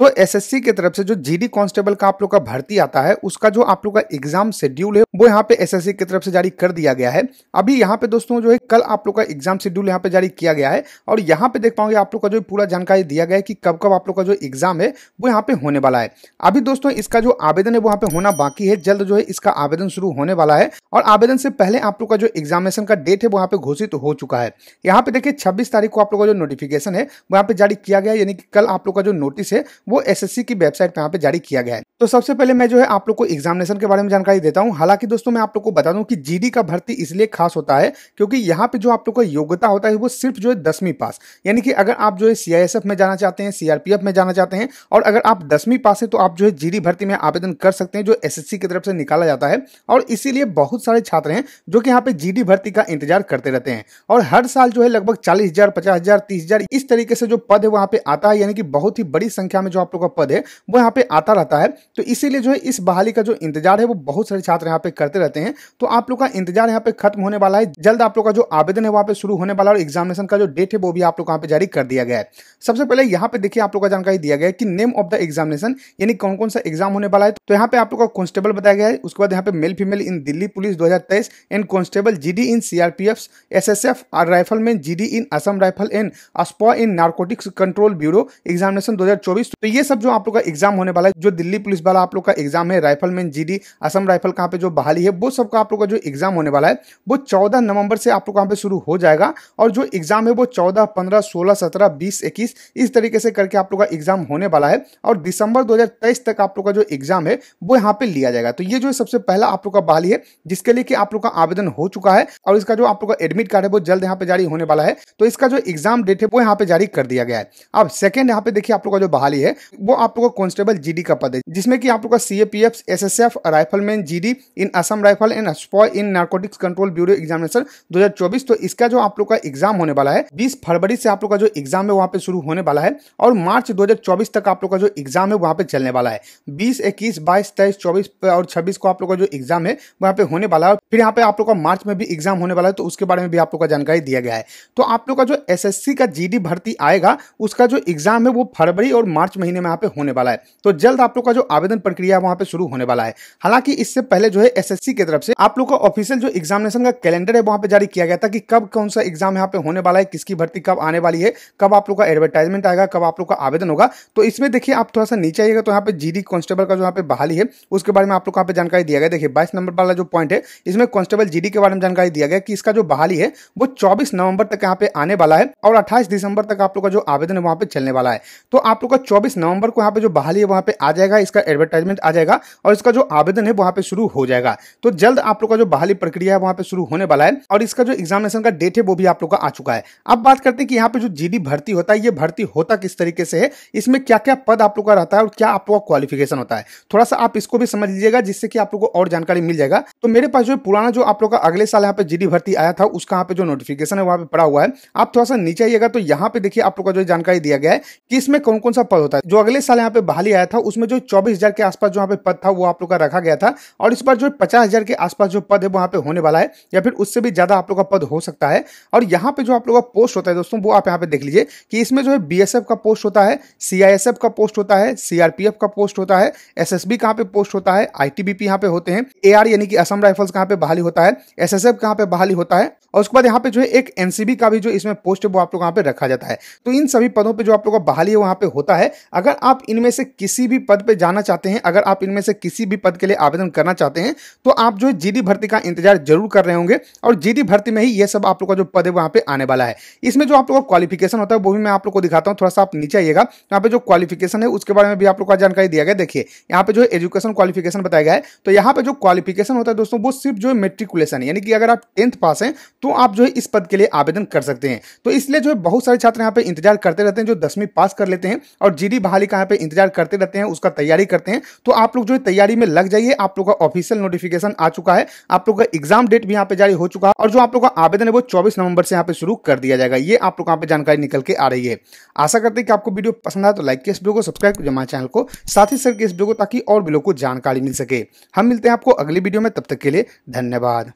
तो एसएससी की तरफ से जो जीडी कांस्टेबल का आप लोग का भर्ती आता है उसका जो आप लोग का एग्जाम शेड्यूल है वो यहाँ पे एसएससी की तरफ से जारी कर दिया गया है अभी यहाँ पे दोस्तों जो है कल आप लोग का एग्जाम शेड्यूल यहाँ पे जारी किया गया है और यहाँ पे देख पाओगे आप लोग का जो पूरा जानकारी दिया गया है कि कब कब आप लोग का जो एग्जाम है वो यहाँ पे होने वाला है अभी दोस्तों इसका जो आवेदन है वो यहाँ पे होना बाकी है जल्द जो है इसका आवेदन शुरू होने वाला है और आवेदन से पहले आप लोग का जो एग्जामिनेशन का डेट है वो यहाँ पे घोषित हो चुका है यहाँ पे देखिए छब्बीस तारीख को आप लोग का जो नोटिफिकेशन है वो यहाँ पे जारी किया गया यानी कि कल आप लोग का जो नोटिस है वो एसएससी की वेबसाइट पे यहाँ पे जारी किया गया है तो सबसे पहले मैं जो है आप लोग को एग्जामिनेशन के बारे में जानकारी देता हूं हालांकि दोस्तों मैं आप लोग को बता दूं कि जीडी का भर्ती इसलिए खास होता है क्योंकि यहाँ पे जो आप लोग का योग्यता होता है वो सिर्फ जो है दसवीं पास यानी कि अगर आप जो है सीआईएसएफ में जाना चाहते हैं सीआरपीएफ में जाना चाहते हैं और अगर आप दसवीं पास है तो आप जो है जी भर्ती में आवेदन कर सकते हैं जो एस की तरफ से निकाला जाता है और इसीलिए बहुत सारे छात्र हैं जो कि यहाँ पे जी भर्ती का इंतजार करते रहते हैं और हर साल जो है लगभग चालीस हजार पचास हजार तीस हजार इस तरीके से जो पद है वहाँ पे आता है यानी कि बहुत ही बड़ी संख्या में जो आप लोग का पद है वो यहाँ पे आता रहता है तो इसीलिए जो है इस बहाली का जो इंतजार है वो बहुत सारे छात्र यहाँ पे करते रहते हैं तो आप लोग का इंतजार यहाँ पे खत्म होने वाला है जल्द आप लोग का जो आवेदन है वहाँ पे शुरू होने वाला है और एग्जामिनेशन का जो डेट है वो भी आप लोग यहाँ पे जारी कर दिया गया है सबसे पहले यहाँ पे देखिए आप लोग का जानकारी दिया गया है कि नेम ऑफ द एग्जामिनेशन यानी कौन कौन सा एग्जाम होने वाला है तो यहाँ पे आप लोग का कॉन्स्टेबल बताया गया है उसके बाद यहाँ पे male female in Delhi police दो and constable GD in CRPF SSF और rifleman GD in Assam rifle and अस्पा in narcotics control bureau examination 2024 तो ये सब जो आप लोग का एग्जाम होने वाला है जो दिल्ली पुलिस वाला आप लोग का एग्जाम है राइफलमैन डी असम राइफल कहाँ पे जो बहाली है वो सबका आप लोग का जो एग्जाम होने वाला है वो चौदह नवंबर से आप लोग कहाँ पे शुरू हो जाएगा और जो एग्जाम है वो चौदह पंद्रह सोलह सत्रह बीस इक्कीस इस तरीके से करके आप लोग का एग्जाम होने वाला है और दिसंबर दो तक आप लोग का जो एग्जाम है वो यहाँ पे लिया जाएगा तो ये जो सबसे पहला आप लोग का बहाली है जिसके लिए कि आप लोग का आवेदन हो चुका है और इसका जो आप लोग का एडमिट कार्ड है वो जल्द यहाँ पे जारी होने वाला है तो इसका जो एग्जाम डेट है वो यहाँ पे जारी कर दिया गया है अब सेकेंड यहाँ पे देखिए आप लोग का जो बहाली है वो आप लोग का कांस्टेबल जीडी का पद है जिसमें कि आप लोग का C A P F S S F rifleman G D in Assam rifle and स्पॉय in narcotics control bureau examination 2024 तो इसका जो आप लोग का एग्जाम होने वाला है 20 फरवरी से आप लोग का जो एग्जाम है वहाँ पे शुरू होने वाला है और मार्च 2024 तक आप लोग का जो एग्जाम है वहाँ पे चलने वाला है बीस इक्कीस बाईस तेईस चौबीस और छब्बीस को आप लोग का जो एग्जाम है वहाँ पे होने वाला है फिर यहाँ पे आप लोग का मार्च में भी एग्जाम होने वाला है तो उसके बारे में भी आप लोग का जानकारी दिया गया है तो आप लोग का जो एसएससी का जीडी भर्ती आएगा उसका जो एग्जाम है वो फरवरी और मार्च महीने में यहाँ पे होने वाला है तो जल्द आप लोग का जो आवेदन प्रक्रिया है वहाँ पे शुरू होने वाला है हालांकि इससे पहले जो है एस की तरफ से आप लोग का ऑफिशियल जो एग्जामिनेशन का कैलेंडर है वहाँ पे जारी किया गया था कि कब कौन सा एग्जाम यहाँ पे होने वाला है किसकी भर्ती कब आने वाली है कब आप लोग का एडवर्टाइजमेंट आएगा कब आप लोग का आवेदन होगा तो इसमें देखिए आप थोड़ा सा नीचे आइएगा तो यहाँ पे जी कांस्टेबल का जो यहाँ पे बहाली है उसके बारे में आप लोग यहाँ पे जानकारी दिया गया देखिए बाईस नंबर वाला जो पॉइंट है जिसमें कांस्टेबल जीडी के बारे में जानकारी दिया गया कि इसका जो बहाली है वो 24 नवंबर तक यहाँ पे आने वाला है और 28 दिसंबर तक आप लोग का जो आवेदन है वहाँ पे चलने वाला है तो आप लोग का 24 नवंबर को यहाँ पे जो बहाली है वहाँ पे आ जाएगा इसका एडवर्टाइजमेंट आ जाएगा और इसका जो आवेदन है वहाँ पे शुरू हो जाएगा तो जल्द आप लोग का जो बहाली प्रक्रिया है वहाँ पे शुरू होने वाला है और इसका जो एग्जामिनेशन का डेट है वो भी आप लोग का आ चुका है अब बात करते हैं कि यहाँ पे जो जी भर्ती होता है ये भर्ती होता किस तरीके से है इसमें क्या क्या पद आप लोग का रहता है और क्या आप लोग का क्वालिफिकेशन होता है थोड़ा सा आप इसको भी समझ लीजिएगा जिससे कि आप लोग को और जानकारी मिल जाएगा तो मेरे पास जो पुराना जो आप लोग का अगले साल यहाँ पे जीडी भर्ती आया था उसका यहाँ पे जो नोटिफिकेशन है वहाँ पे पड़ा हुआ है आप थोड़ा सा नीचे आइएगा तो यहाँ पे देखिए आप लोग का जो जानकारी दिया गया है कि इसमें कौन कौन सा पद होता है जो अगले साल यहाँ पे बहाली आया था उसमें जो चौबीस के आसपास जो यहाँ पे पद था वो आप लोग का रखा गया था और इस बार जो पचास के आसपास जो पद है वहाँ पे होने वाला है या फिर उससे भी ज्यादा आप लोग का पद हो सकता है और यहाँ पे जो आप लोग का पोस्ट होता है दोस्तों वो आप यहाँ पे देख लीजिए कि इसमें जो है बी का पोस्ट होता है सीआईएसएफ का पोस्ट होता है सीआरपीएफ का पोस्ट होता है एस एस पे पोस्ट होता है आई पी यहाँ पे होते हैं आर यानी कि असम राइफल्स कहाँ पे बहाली होता है एस एस एफ कहाँ पे बहाली होता है और उसके बाद यहाँ पे जो है एक एनसीबी का भी जो इसमें पोस्ट है वो आप लोग यहाँ पे रखा जाता है तो इन सभी पदों पे जो आप लोग का बहाली है वहाँ पे होता है अगर आप इनमें से किसी भी पद पे जाना चाहते हैं अगर आप इनमें से किसी भी पद के लिए आवेदन करना चाहते हैं तो आप जो है जी भर्ती का इंतजार जरूर कर रहे होंगे और जी भर्ती में ही ये सब आप लोग का जो पद है वहाँ पे आने वाला है इसमें जो आप लोग का क्वालिफिकेशन होता है वो भी मैं आप लोग को दिखाता हूँ थोड़ा सा आप नीचे आइएगा यहाँ पे जो क्वालिफिकेशन है उसके बारे में भी आप लोग का जानकारी दिया गया देखिए यहाँ पे जो एजुकेशन क्वालिफिकेशन बताया गया है तो यहाँ पे जो क्वालिफिकेशन होता है दोस्तों वो सिर्फ जो है मेट्रिकुलेशन यानी कि अगर आप टेंथ पास हैं तो आप जो है इस पद के लिए आवेदन कर सकते हैं तो इसलिए जो है बहुत सारे छात्र यहाँ पे इंतजार करते रहते हैं जो दसवीं पास कर लेते हैं और जीडी बहाली का यहाँ पे इंतजार करते रहते हैं उसका तैयारी करते हैं तो आप लोग जो है तैयारी में लग जाइए आप लोग का ऑफिशियल नोटिफिकेशन आ चुका है आप लोग का एग्जाम डेट भी यहाँ पे जारी हो चुका है और जो आप लोग का आवेदन है वो चौबीस नवंबर से यहाँ पे शुरू कर दिया जाएगा ये आप लोग यहाँ पे जानकारी निकल के आ रही है आशा करते हैं कि आपको वीडियो पसंद आए तो लाइक के इस वीडियो को सब्सक्राइब कीजिए हमारे चैनल को साथ ही सर के इस वीडियो को ताकि और भी लोग को जानकारी मिल सके हम मिलते हैं आपको अगली वीडियो में तब तक के लिए धन्यवाद